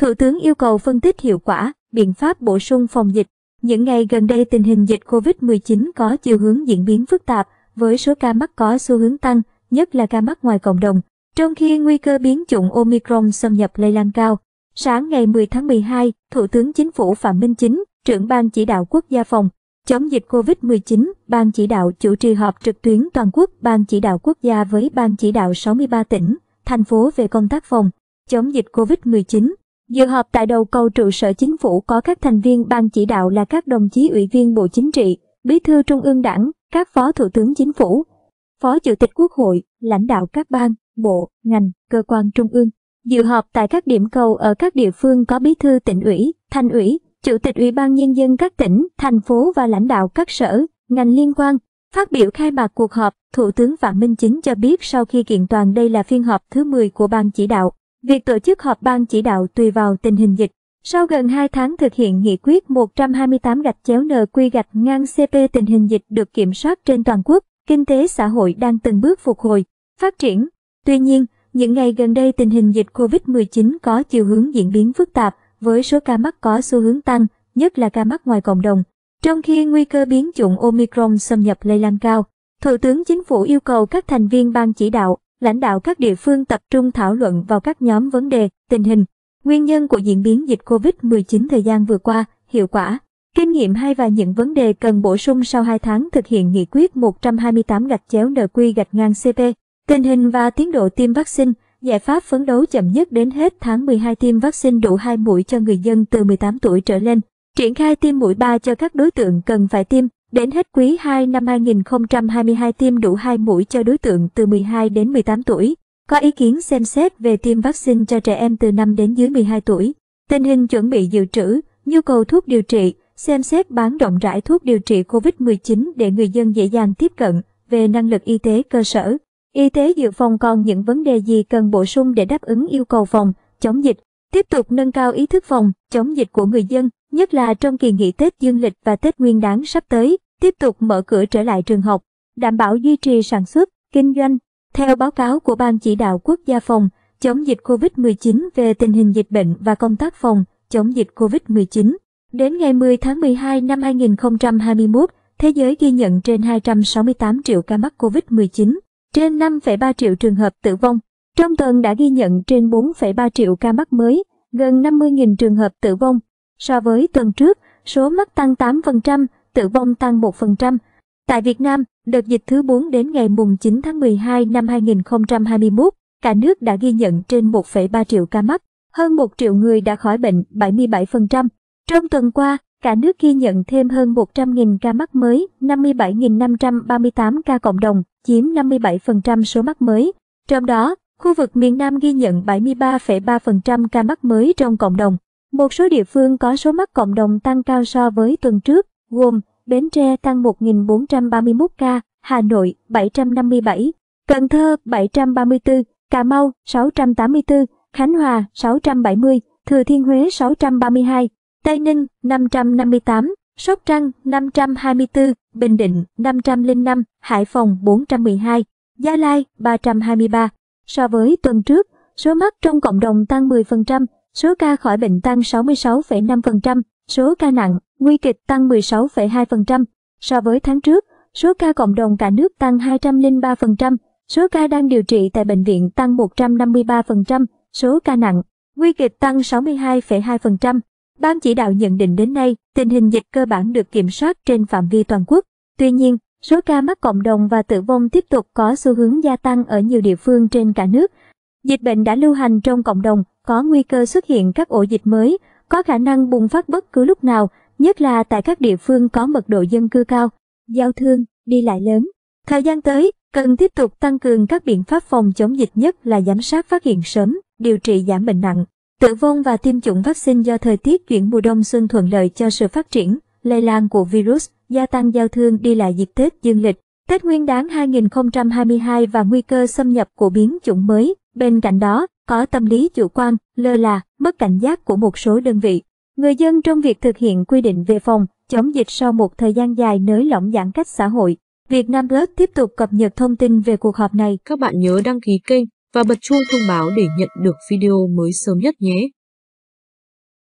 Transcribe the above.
Thủ tướng yêu cầu phân tích hiệu quả, biện pháp bổ sung phòng dịch. Những ngày gần đây tình hình dịch COVID-19 có chiều hướng diễn biến phức tạp, với số ca mắc có xu hướng tăng, nhất là ca mắc ngoài cộng đồng, trong khi nguy cơ biến chủng Omicron xâm nhập lây lan cao. Sáng ngày 10 tháng 12, Thủ tướng Chính phủ Phạm Minh Chính, trưởng Ban Chỉ đạo Quốc gia phòng chống dịch COVID-19, Ban Chỉ đạo chủ trì họp trực tuyến toàn quốc Ban Chỉ đạo Quốc gia với Ban Chỉ đạo 63 tỉnh, thành phố về công tác phòng chống dịch COVID-19. Dự họp tại đầu cầu trụ sở chính phủ có các thành viên ban chỉ đạo là các đồng chí ủy viên Bộ Chính trị, Bí thư Trung ương Đảng, các phó thủ tướng chính phủ, phó chủ tịch Quốc hội, lãnh đạo các ban, bộ, ngành, cơ quan trung ương. Dự họp tại các điểm cầu ở các địa phương có bí thư tỉnh ủy, thành ủy, chủ tịch ủy ban nhân dân các tỉnh, thành phố và lãnh đạo các sở, ngành liên quan. Phát biểu khai mạc cuộc họp, Thủ tướng Phạm Minh Chính cho biết sau khi kiện toàn đây là phiên họp thứ 10 của ban chỉ đạo. Việc tổ chức họp ban chỉ đạo tùy vào tình hình dịch. Sau gần 2 tháng thực hiện nghị quyết 128 gạch chéo NQ gạch ngang CP tình hình dịch được kiểm soát trên toàn quốc, kinh tế xã hội đang từng bước phục hồi, phát triển. Tuy nhiên, những ngày gần đây tình hình dịch COVID-19 có chiều hướng diễn biến phức tạp, với số ca mắc có xu hướng tăng, nhất là ca mắc ngoài cộng đồng. Trong khi nguy cơ biến chủng Omicron xâm nhập lây lan cao, Thủ tướng Chính phủ yêu cầu các thành viên ban chỉ đạo lãnh đạo các địa phương tập trung thảo luận vào các nhóm vấn đề, tình hình, nguyên nhân của diễn biến dịch COVID-19 thời gian vừa qua, hiệu quả, kinh nghiệm hay và những vấn đề cần bổ sung sau 2 tháng thực hiện nghị quyết 128 gạch chéo NQ gạch ngang CP, tình hình và tiến độ tiêm vaccine, giải pháp phấn đấu chậm nhất đến hết tháng 12 tiêm vaccine đủ 2 mũi cho người dân từ 18 tuổi trở lên, triển khai tiêm mũi 3 cho các đối tượng cần phải tiêm, Đến hết quý 2 năm 2022 tiêm đủ 2 mũi cho đối tượng từ 12 đến 18 tuổi. Có ý kiến xem xét về tiêm vaccine cho trẻ em từ 5 đến dưới 12 tuổi. Tình hình chuẩn bị dự trữ, nhu cầu thuốc điều trị, xem xét bán rộng rãi thuốc điều trị COVID-19 để người dân dễ dàng tiếp cận về năng lực y tế cơ sở. Y tế dự phòng còn những vấn đề gì cần bổ sung để đáp ứng yêu cầu phòng, chống dịch, tiếp tục nâng cao ý thức phòng, chống dịch của người dân, nhất là trong kỳ nghỉ Tết Dương lịch và Tết Nguyên đáng sắp tới tiếp tục mở cửa trở lại trường học, đảm bảo duy trì sản xuất, kinh doanh. Theo báo cáo của Ban Chỉ đạo Quốc gia phòng chống dịch COVID-19 về tình hình dịch bệnh và công tác phòng chống dịch COVID-19, đến ngày 10 tháng 12 năm 2021, thế giới ghi nhận trên 268 triệu ca mắc COVID-19, trên 5,3 triệu trường hợp tử vong. Trong tuần đã ghi nhận trên 4,3 triệu ca mắc mới, gần 50.000 trường hợp tử vong. So với tuần trước, số mắc tăng 8%, tử vong tăng 1%. Tại Việt Nam, đợt dịch thứ 4 đến ngày mùng 9 tháng 12 năm 2021, cả nước đã ghi nhận trên 1,3 triệu ca mắc, hơn 1 triệu người đã khỏi bệnh 77%. Trong tuần qua, cả nước ghi nhận thêm hơn 100.000 ca mắc mới, 57.538 ca cộng đồng, chiếm 57% số mắc mới. Trong đó, khu vực miền Nam ghi nhận 73,3% ca mắc mới trong cộng đồng. Một số địa phương có số mắc cộng đồng tăng cao so với tuần trước, gồm Bến Tre tăng 1.431 ca, Hà Nội 757, Cần Thơ 734, Cà Mau 684, Khánh Hòa 670, Thừa Thiên Huế 632, Tây Ninh 558, Sóc Trăng 524, Bình Định 505, Hải Phòng 412, Gia Lai 323. So với tuần trước, số mắc trong cộng đồng tăng 10%, số ca khỏi bệnh tăng 66,5%, số ca nặng nguy kịch tăng 16,2%. So với tháng trước, số ca cộng đồng cả nước tăng 203%, số ca đang điều trị tại bệnh viện tăng 153%, số ca nặng, nguy kịch tăng 62,2%. Ban chỉ đạo nhận định đến nay, tình hình dịch cơ bản được kiểm soát trên phạm vi toàn quốc. Tuy nhiên, số ca mắc cộng đồng và tử vong tiếp tục có xu hướng gia tăng ở nhiều địa phương trên cả nước. Dịch bệnh đã lưu hành trong cộng đồng, có nguy cơ xuất hiện các ổ dịch mới, có khả năng bùng phát bất cứ lúc nào, nhất là tại các địa phương có mật độ dân cư cao, giao thương, đi lại lớn. Thời gian tới, cần tiếp tục tăng cường các biện pháp phòng chống dịch nhất là giám sát phát hiện sớm, điều trị giảm bệnh nặng, tử vong và tiêm chủng vaccine do thời tiết chuyển mùa đông xuân thuận lợi cho sự phát triển, lây lan của virus, gia tăng giao thương đi lại dịp Tết dương lịch, Tết Nguyên đáng 2022 và nguy cơ xâm nhập của biến chủng mới. Bên cạnh đó, có tâm lý chủ quan, lơ là, mất cảnh giác của một số đơn vị. Người dân trong việc thực hiện quy định về phòng, chống dịch sau một thời gian dài nới lỏng giãn cách xã hội. Việt Nam Plus tiếp tục cập nhật thông tin về cuộc họp này. Các bạn nhớ đăng ký kênh và bật chuông thông báo để nhận được video mới sớm nhất nhé.